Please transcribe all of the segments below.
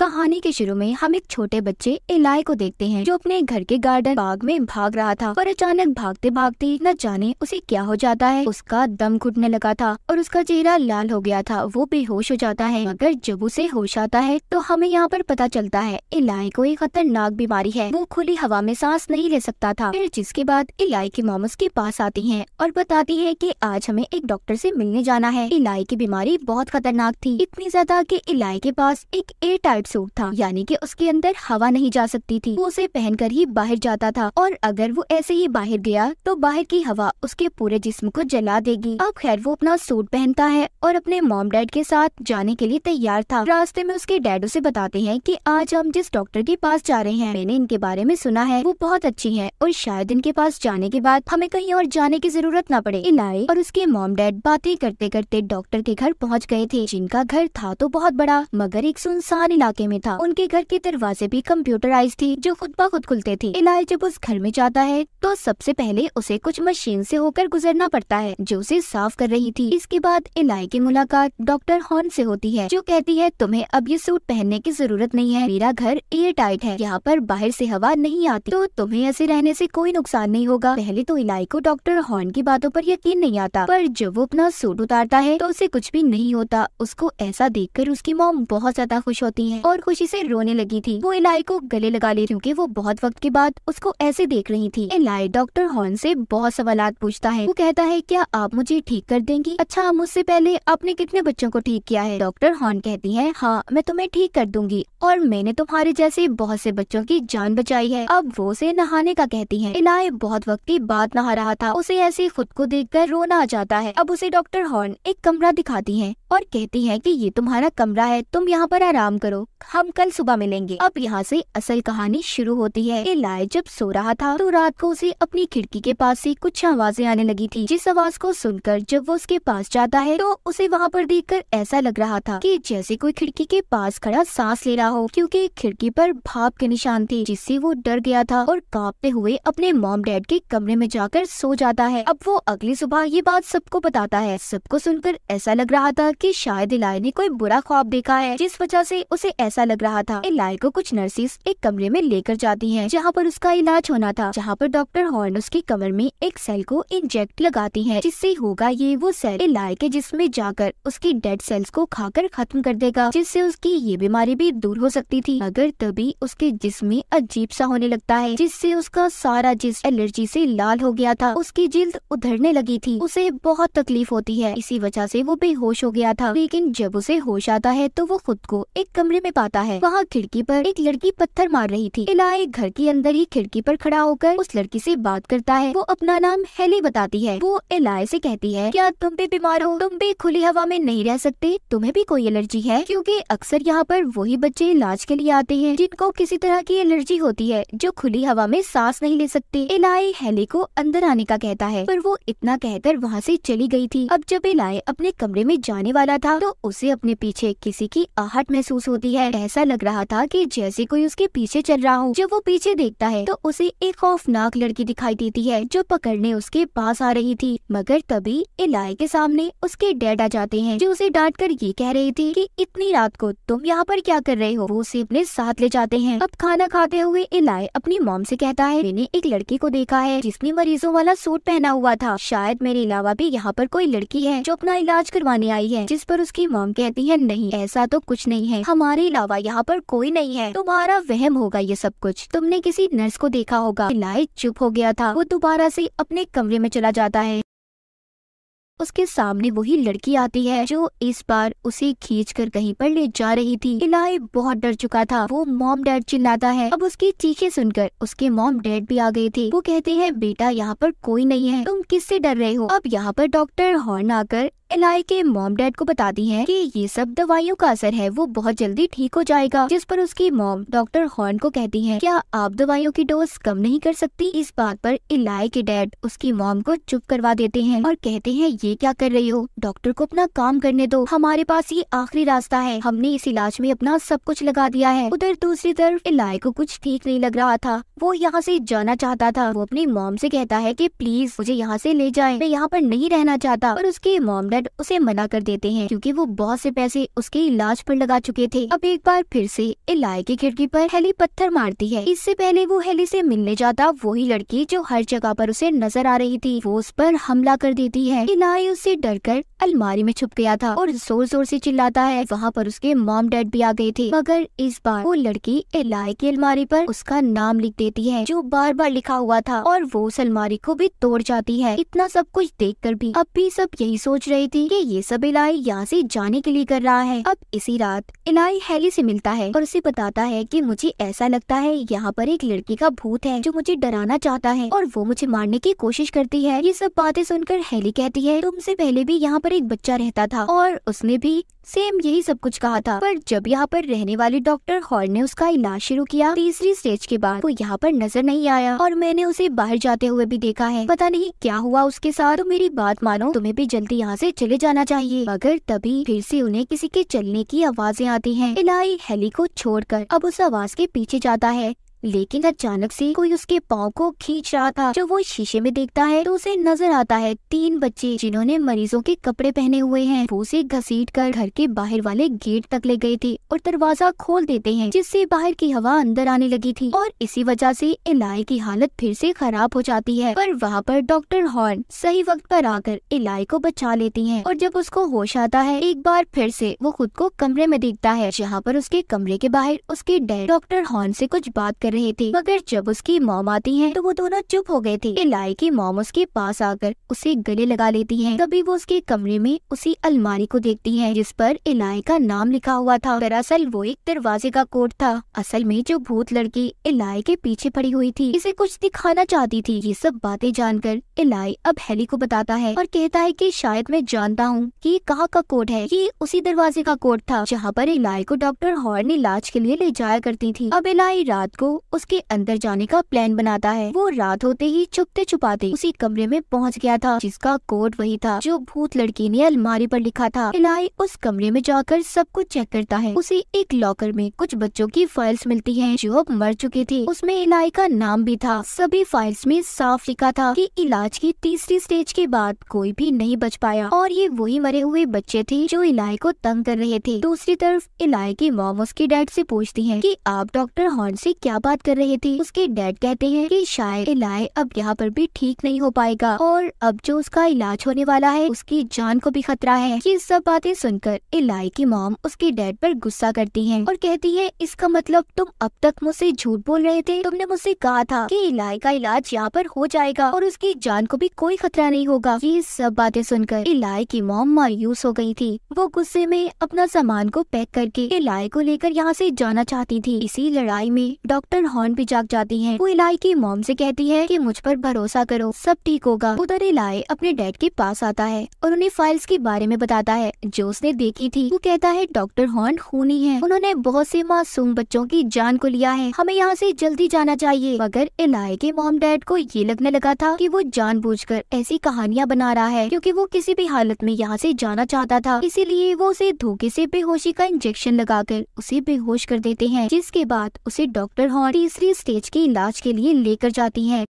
कहानी के शुरू में हम एक छोटे बच्चे इलाय को देखते हैं जो अपने घर के गार्डन बाग में भाग रहा था पर अचानक भागते भागते न जाने उसे क्या हो जाता है उसका दम घुटने लगा था और उसका चेहरा लाल हो गया था वो बेहोश हो जाता है मगर जब उसे होश आता है तो हमें यहाँ पर पता चलता है इलाय को एक खतरनाक बीमारी है वो खुली हवा में सांस नहीं ले सकता था फिर जिसके बाद इलाई की मोम उसके पास आती है और बताती है की आज हमें एक डॉक्टर ऐसी मिलने जाना है इलाई की बीमारी बहुत खतरनाक थी इतनी ज्यादा की इलाई के पास एक ए टाइप सूट था यानी कि उसके अंदर हवा नहीं जा सकती थी वो उसे पहनकर ही बाहर जाता था और अगर वो ऐसे ही बाहर गया तो बाहर की हवा उसके पूरे जिस्म को जला देगी अब खैर वो अपना सूट पहनता है और अपने मॉम डैड के साथ जाने के लिए तैयार था रास्ते में उसके डैड उसे बताते हैं कि आज हम जिस डॉक्टर के पास जा रहे हैं मैंने इनके बारे में सुना है वो बहुत अच्छी है और शायद इनके पास जाने के बाद हमें कहीं और जाने की जरूरत न पड़े इलाई और उसके मॉम डैड बातें करते करते डॉक्टर के घर पहुँच गए थे जिनका घर था तो बहुत बड़ा मगर एक सुनसान इलाका इलाके में था उनके घर के दरवाजे भी कंप्यूटराइज थी जो खुद ब खुद खुलते थे इनाय जब उस घर में जाता है तो सबसे पहले उसे कुछ मशीन से होकर गुजरना पड़ता है जो उसे साफ कर रही थी इसके बाद इलाय की मुलाकात डॉक्टर हॉर्न से होती है जो कहती है तुम्हें अब ये सूट पहनने की जरूरत नहीं है मेरा घर एयर टाइट है यहाँ पर बाहर से हवा नहीं आती तो तुम्हें ऐसे रहने से कोई नुकसान नहीं होगा पहले तो इलाई को डॉक्टर हॉर्न की बातों पर यकीन नहीं आता पर जब वो अपना सूट उतारता है तो उसे कुछ भी नहीं होता उसको ऐसा देख उसकी मोम बहुत ज्यादा खुश होती है और खुशी से रोने लगी थी वो इलाई को गले लगा ले क्योंकि वो बहुत वक्त के बाद उसको ऐसे देख रही थी इलाई डॉक्टर हॉर्न से बहुत सवाल पूछता है वो कहता है क्या आप मुझे ठीक कर देंगी अच्छा मुझसे पहले आपने कितने बच्चों को ठीक किया है डॉक्टर हॉर्न कहती है हाँ मैं तुम्हें ठीक कर दूंगी और मैंने तुम्हारे जैसे बहुत से बच्चों की जान बचाई है अब वो उसे नहाने का कहती है इलाय बहुत वक्त के बाद नहा रहा था उसे ऐसे खुद को देख कर रोना आ जाता है अब उसे डॉक्टर हॉर्न एक कमरा दिखाती है और कहती है की ये तुम्हारा कमरा है तुम यहाँ पर आराम करो हम कल सुबह मिलेंगे अब यहाँ से असल कहानी शुरू होती है इलाय जब सो रहा था तो रात को उसे अपनी खिड़की के पास से कुछ आवाजें आने लगी थी जिस आवाज को सुनकर जब वो उसके पास जाता है तो उसे वहाँ पर देखकर ऐसा लग रहा था कि जैसे कोई खिड़की के पास खड़ा सांस ले रहा हो क्योंकि खिड़की पर भाप के निशान थे जिससे वो डर गया था और कांपते हुए अपने मॉम डैड के कमरे में जाकर सो जाता है अब वो अगली सुबह ये बात सबको बताता है सबको सुनकर ऐसा लग रहा था की शायद इलाय ने कोई बुरा ख्वाब देखा है जिस वजह से उसे ऐसा लग रहा था इलाय को कुछ नर्सिस एक कमरे में लेकर जाती है जहाँ पर उसका इलाज होना था जहाँ पर डॉक्टर हॉर्न उसकी कमर में एक सेल को इंजेक्ट लगाती है जिससे होगा ये वो सेल इलाय के जिसमे जाकर उसकी डेड सेल्स को खाकर खत्म कर देगा जिससे उसकी ये बीमारी भी दूर हो सकती थी अगर तभी उसके जिसमे अजीब सा होने लगता है जिससे उसका सारा जिस एलर्जी से लाल हो गया था उसकी जिल्द उधरने लगी थी उसे बहुत तकलीफ होती है इसी वजह से वो बेहोश हो गया था लेकिन जब उसे होश आता है तो वो खुद को एक कमरे में पाता है वहाँ खिड़की पर एक लड़की पत्थर मार रही थी इला एक घर के अंदर ही खिड़की पर खड़ा होकर उस लड़की से बात करता है वो अपना नाम हेली बताती है वो एलाय से कहती है क्या तुम भी बीमार हो तुम भी खुली हवा में नहीं रह सकते तुम्हें भी कोई एलर्जी है क्योंकि अक्सर यहाँ पर वही बच्चे इलाज के लिए आते हैं जिनको किसी तरह की एलर्जी होती है जो खुली हवा में सांस नहीं ले सकते एलाय हेली को अंदर आने का कहता है पर वो इतना कहकर वहाँ से चली गई थी अब जब एलाय अपने कमरे में जाने वाला था तो उसे अपने पीछे किसी की आहट महसूस होती है है ऐसा लग रहा था कि जैसे कोई उसके पीछे चल रहा हो जब वो पीछे देखता है तो उसे एक खौफनाक लड़की दिखाई देती है जो पकड़ने उसके पास आ रही थी मगर तभी इलाय के सामने उसके डैड आ जाते हैं जो उसे डांट कर ये कह रही थी कि इतनी रात को तुम यहाँ पर क्या कर रहे हो वो उसे अपने साथ ले जाते हैं अब खाना खाते हुए इलाय अपनी मोम से कहता है मैंने एक लड़की को देखा है जिसने मरीजों वाला सूट पहना हुआ था शायद मेरे अलावा भी यहाँ पर कोई लड़की है जो अपना इलाज करवाने आई है जिस पर उसकी मोम कहती है नहीं ऐसा तो कुछ नहीं है हमारे अलावा यहाँ पर कोई नहीं है तुम्हारा वहम होगा ये सब कुछ तुमने किसी नर्स को देखा होगा लाइट चुप हो गया था वो दोबारा से अपने कमरे में चला जाता है उसके सामने वही लड़की आती है जो इस बार उसे खींच कर कहीं पर ले जा रही थी इलाय बहुत डर चुका था वो मॉम डैड चिल्लाता है अब उसकी चीखे सुनकर उसके मॉम डैड भी आ गए थे वो कहते हैं बेटा यहाँ पर कोई नहीं है तुम किससे डर रहे हो अब यहाँ पर डॉक्टर हॉर्न आकर एलाई के मॉम डैड को बताती हैं कि ये सब दवाइयों का असर है वो बहुत जल्दी ठीक हो जाएगा जिस पर उसकी मॉम डॉक्टर हॉर्न को कहती हैं क्या आप दवाइयों की डोज कम नहीं कर सकती इस बात पर इलाई के डैड उसकी मॉम को चुप करवा देते हैं और कहते हैं ये क्या कर रही हो डॉक्टर को अपना काम करने दो हमारे पास ये आखिरी रास्ता है हमने इस इलाज में अपना सब कुछ लगा दिया है उधर दूसरी तरफ इलाई को कुछ ठीक नहीं लग रहा था वो यहाँ से जाना चाहता था वो अपनी मॉम से कहता है कि प्लीज मुझे यहाँ से ले जाए मैं यहाँ पर नहीं रहना चाहता और उसके मॉम डैड डैड उसे मना कर देते हैं क्योंकि वो बहुत से पैसे उसके इलाज पर लगा चुके थे अब एक बार फिर से इलाय की खिड़की पर हेली पत्थर मारती है इससे पहले वो हेली से मिलने जाता वही लड़की जो हर जगह पर उसे नजर आ रही थी वो उस पर हमला कर देती है इलाय उससे डरकर अलमारी में छुप गया था और जोर जोर से चिल्लाता है वहाँ पर उसके मॉम डैड भी आ गए थे मगर इस बार वो लड़की इलाय की अलमारी पर उसका नाम लिख देती है जो बार बार लिखा हुआ था और वो उस अलमारी को भी तोड़ जाती है इतना सब कुछ देख कर भी अब भी सब यही सोच रहे रही थी कि ये सब इलाई यहाँ से जाने के लिए कर रहा है अब इसी रात इलाई हैली से मिलता है और उसे बताता है कि मुझे ऐसा लगता है यहाँ पर एक लड़की का भूत है जो मुझे डराना चाहता है और वो मुझे मारने की कोशिश करती है ये सब बातें सुनकर हैली कहती है तुमसे पहले भी यहाँ पर एक बच्चा रहता था और उसने भी सेम यही सब कुछ कहा था पर जब यहाँ पर रहने वाले डॉक्टर हॉल ने उसका इलाज शुरू किया तीसरी स्टेज के बाद वो यहाँ पर नजर नहीं आया और मैंने उसे बाहर जाते हुए भी देखा है पता नहीं क्या हुआ उसके साथ तो मेरी बात मानो तुम्हें भी जल्दी यहाँ से चले जाना चाहिए मगर तभी फिर से उन्हें किसी के चलने की आवाजें आती हैं इलाई हेली को छोड़कर अब उस आवाज के पीछे जाता है लेकिन अचानक से कोई उसके पाँव को खींच रहा था जब वो शीशे में देखता है तो उसे नजर आता है तीन बच्चे जिन्होंने मरीजों के कपड़े पहने हुए हैं वो उसे घसीट कर घर के बाहर वाले गेट तक ले गए थे और दरवाजा खोल देते हैं जिससे बाहर की हवा अंदर आने लगी थी और इसी वजह से इलाय की हालत फिर से खराब हो जाती है पर वहाँ पर डॉक्टर हॉर्न सही वक्त पर आकर इलाय को बचा लेती है और जब उसको होश आता है एक बार फिर से वो खुद को कमरे में देखता है जहाँ पर उसके कमरे के बाहर उसके डैड डॉक्टर हॉर्न से कुछ बात कर कर रही थी मगर जब उसकी मोम आती है तो वो दोनों चुप हो गए थे इलाई की मोम उसके पास आकर उसे गले लगा लेती है तभी वो उसके कमरे में उसी अलमारी को देखती है जिस पर इलाई का नाम लिखा हुआ था दरअसल वो एक दरवाजे का कोट था असल में जो भूत लड़की इलाई के पीछे पड़ी हुई थी इसे कुछ दिखाना चाहती थी ये सब बातें जानकर इलाई अब हेली को बताता है और कहता है की शायद मैं जानता हूँ की कहाँ का कोट है ये उसी दरवाजे का कोट था जहाँ पर इलाई को डॉक्टर हॉर्न इलाज के लिए ले जाया करती थी अब इलाई रात को उसके अंदर जाने का प्लान बनाता है वो रात होते ही छुपते छुपाते उसी कमरे में पहुंच गया था जिसका कोड वही था जो भूत लड़की ने अलमारी पर लिखा था इलाई उस कमरे में जाकर सब कुछ चेक करता है उसे एक लॉकर में कुछ बच्चों की फाइल्स मिलती है जो अब मर चुके थे उसमे इलाई का नाम भी था सभी फाइल्स में साफ लिखा था की इलाज की तीसरी स्टेज के बाद कोई भी नहीं बच पाया और ये वही मरे हुए बच्चे थे जो इलाई को तंग कर रहे थे दूसरी तरफ इलाई की मॉम उसकी डैड से पूछती है कि आप डॉक्टर हॉर्न से क्या बात कर रहे थे उसके डैड कहते हैं कि शायद इलाय अब यहाँ पर भी ठीक नहीं हो पाएगा और अब जो उसका इलाज होने वाला है उसकी जान को भी खतरा है ये सब बातें सुनकर इलाई की मॉम उसके डैड पर गुस्सा करती है और कहती है इसका मतलब तुम अब तक मुझसे झूठ बोल रहे थे तुमने मुझसे कहा था कि इलाई का इलाज यहाँ पर हो जाएगा और उसकी जान को भी कोई खतरा नहीं होगा ये सब बातें सुनकर इलाई की मॉम मायूस हो गई थी वो गुस्से में अपना सामान को पैक करके इलाय को लेकर यहाँ से जाना चाहती थी इसी लड़ाई में डॉक्टर सुल्तान हॉर्न भी जाग जाती है वो इलाई की मोम ऐसी कहती है की मुझ पर भरोसा करो सब ठीक होगा उधर इलाई अपने डैड के पास आता है और उन्हें फाइल्स के बारे में बताता है जो उसने देखी थी वो कहता है डॉक्टर हॉर्न खूनी है उन्होंने बहुत से मासूम बच्चों की जान को लिया है हमें यहाँ से जल्दी जाना चाहिए मगर इलाई के मोम डैड को ये लगने लगा था कि वो जानबूझकर ऐसी कहानियाँ बना रहा है क्योंकि वो किसी भी हालत में यहाँ से जाना चाहता था इसीलिए वो उसे धोखे से बेहोशी का इंजेक्शन लगाकर उसे बेहोश कर देते हैं जिसके बाद उसे डॉक्टर हॉर्न और तीसरी स्टेज के इलाज के लिए लेकर जाती है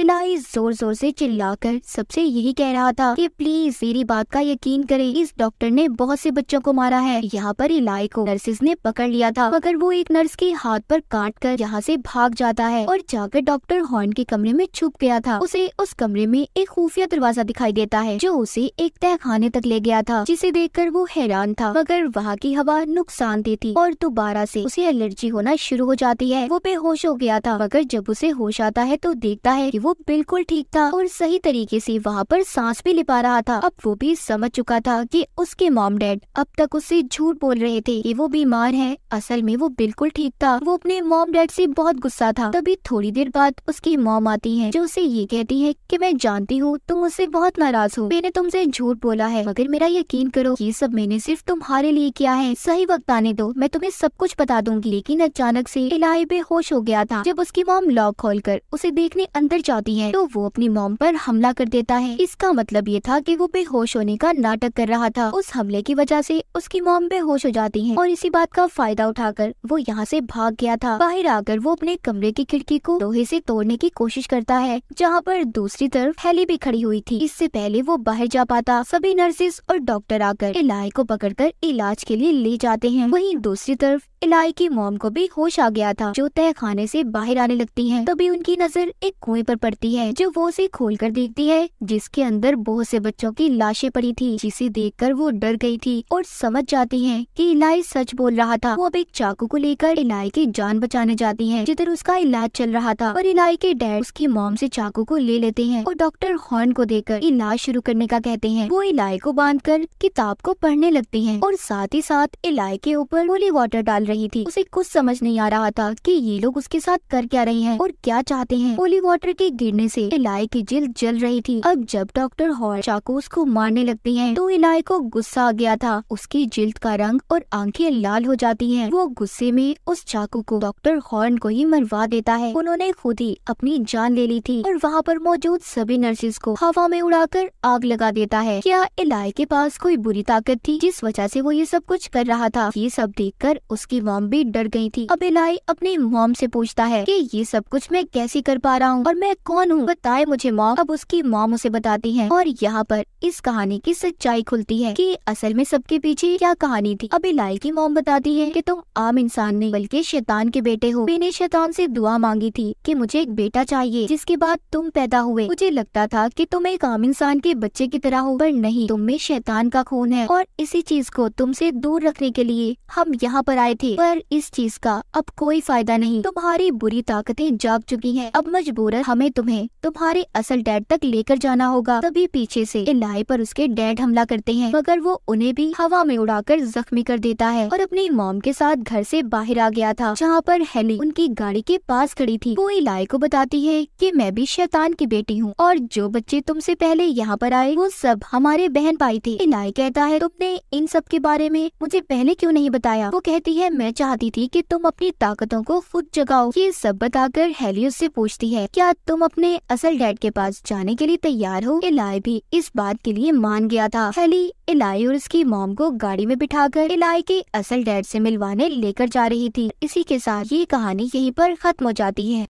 इलाई जोर जोर से चिल्लाकर सबसे यही कह रहा था कि प्लीज मेरी बात का यकीन करें इस डॉक्टर ने बहुत से बच्चों को मारा है यहाँ पर इलाई को नर्सेज ने पकड़ लिया था मगर वो एक नर्स के हाथ पर काट कर यहाँ से भाग जाता है और जाकर डॉक्टर हॉर्न के कमरे में छुप गया था उसे उस कमरे में एक खुफिया दरवाजा दिखाई देता है जो उसे एक तय खाने तक ले गया था जिसे देख कर वो हैरान था मगर वहाँ की हवा नुकसान थी और दोबारा से उसे एलर्जी होना शुरू हो जाती है वो बेहोश हो गया था मगर जब उसे होश आता है तो देखता है वो बिल्कुल ठीक था और सही तरीके से वहाँ पर सांस भी ले पा रहा था अब वो भी समझ चुका था कि उसके मॉम डैड अब तक उससे झूठ बोल रहे थे कि वो बीमार है असल में वो बिल्कुल ठीक था वो अपने मॉम डैड से बहुत गुस्सा था तभी थोड़ी देर बाद उसकी मॉम आती है जो उसे ये कहती है की मैं जानती हूँ तुम उससे बहुत नाराज हो मैंने तुमसे झूठ बोला है मगर मेरा यकीन करो ये सब मैंने सिर्फ तुम्हारे लिए किया है सही वक्त आने दो मैं तुम्हें सब कुछ बता दूंगी लेकिन अचानक से इलाई बेहोश हो गया था जब उसकी मॉम लॉक खोल कर उसे देखने अंदर जाती है तो वो अपनी मोम पर हमला कर देता है इसका मतलब ये था कि वो बेहोश होने का नाटक कर रहा था उस हमले की वजह से उसकी मोम बेहोश हो जाती है और इसी बात का फायदा उठाकर वो यहाँ से भाग गया था बाहर आकर वो अपने कमरे की खिड़की को लोहे से तोड़ने की कोशिश करता है जहाँ पर दूसरी तरफ हेली भी खड़ी हुई थी इससे पहले वो बाहर जा पाता सभी नर्सेस और डॉक्टर आकर इलाई को कर इलाज के लिए ले जाते हैं वही दूसरी तरफ इलाई की मोम को भी होश आ गया था जो तय खाने से बाहर आने लगती है तभी उनकी नजर एक कुएं पर पड़ती है जो वो उसे खोल कर देखती है जिसके अंदर बहुत से बच्चों की लाशें पड़ी थी जिसे कर वो डर गयी थी और समझ जाती है की इलाई सच बोल रहा था वो अब एक चाकू को लेकर इलाई की जान बचाने जाती है जिधर उसका इलाज चल रहा था और इलाई के डैड उसकी मोम ऐसी चाकू को ले लेते हैं और डॉक्टर हॉर्न को देकर इलाज शुरू करने का कहते हैं वो इलाई को बांध कर किताब को पढ़ने लगती है और साथ ही साथ इलाई के ऊपर होली वाटर डाल रही थी उसे कुछ समझ नहीं आ रहा था की ये लोग उसके साथ कर क्या रहे हैं और क्या चाहते हैं होली वाटर के गिरने से इलाई की जिल्द जल रही थी अब जब डॉक्टर हॉल चाकू उसको मारने लगती है तो इलाई को गुस्सा आ गया था उसकी जिल्द का रंग और आंखें लाल हो जाती है वो गुस्से में उस चाकू को डॉक्टर हॉर्न को ही मरवा देता है उन्होंने खुद ही अपनी जान ले ली थी और वहाँ पर मौजूद सभी नर्सेज को हवा में उड़ाकर आग लगा देता है क्या इलाई के पास कोई बुरी ताकत थी जिस वजह से वो ये सब कुछ कर रहा था ये सब कर उसकी मॉम भी डर गयी थी अब इलाई अपनी मॉम से पूछता है की ये सब कुछ मैं कैसे कर पा रहा हूँ और मैं कौन हूँ बताए मुझे मॉम अब उसकी मॉम उसे बताती है और यहाँ पर इस कहानी की सच्चाई खुलती है कि असल में सबके पीछे क्या कहानी थी अभी लाल की मॉम बताती है कि तुम आम इंसान नहीं बल्कि शैतान के बेटे हो मैंने शैतान से दुआ मांगी थी कि मुझे एक बेटा चाहिए जिसके बाद तुम पैदा हुए मुझे लगता था कि तुम एक आम इंसान के बच्चे की तरह हो पर नहीं तुम में शैतान का खून है और इसी चीज को तुमसे दूर रखने के लिए हम यहाँ पर आए थे पर इस चीज का अब कोई फायदा नहीं तुम्हारी बुरी ताकतें जाग चुकी है अब मजबूरन हमें तुम्हें तुम्हारे असल डैड तक लेकर जाना होगा तभी पीछे से इलाई पर उसके डैड हमला करते हैं मगर वो उन्हें भी हवा में उड़ाकर जख्मी कर देता है और अपनी मॉम के साथ घर से बाहर आ गया था जहाँ पर हेली उनकी गाड़ी के पास खड़ी थी वो इलाई को बताती है कि मैं भी शैतान की बेटी हूँ और जो बच्चे तुमसे पहले यहाँ पर आए वो सब हमारे बहन पाई थी इलाई कहता है तुमने इन सब के बारे में मुझे पहले क्यों नहीं बताया वो कहती है मैं चाहती थी कि तुम अपनी ताकतों को खुद जगाओ ये सब बताकर हेली उससे पूछती है क्या तुम अपने असल डैड के पास जाने के लिए तैयार हो इलाई भी इस बात के लिए मान गया था हेली इलाई और उसकी मॉम को गाड़ी में बिठाकर इलाई के असल डैड से मिलवाने लेकर जा रही थी इसी के साथ ये कहानी यहीं पर खत्म हो जाती है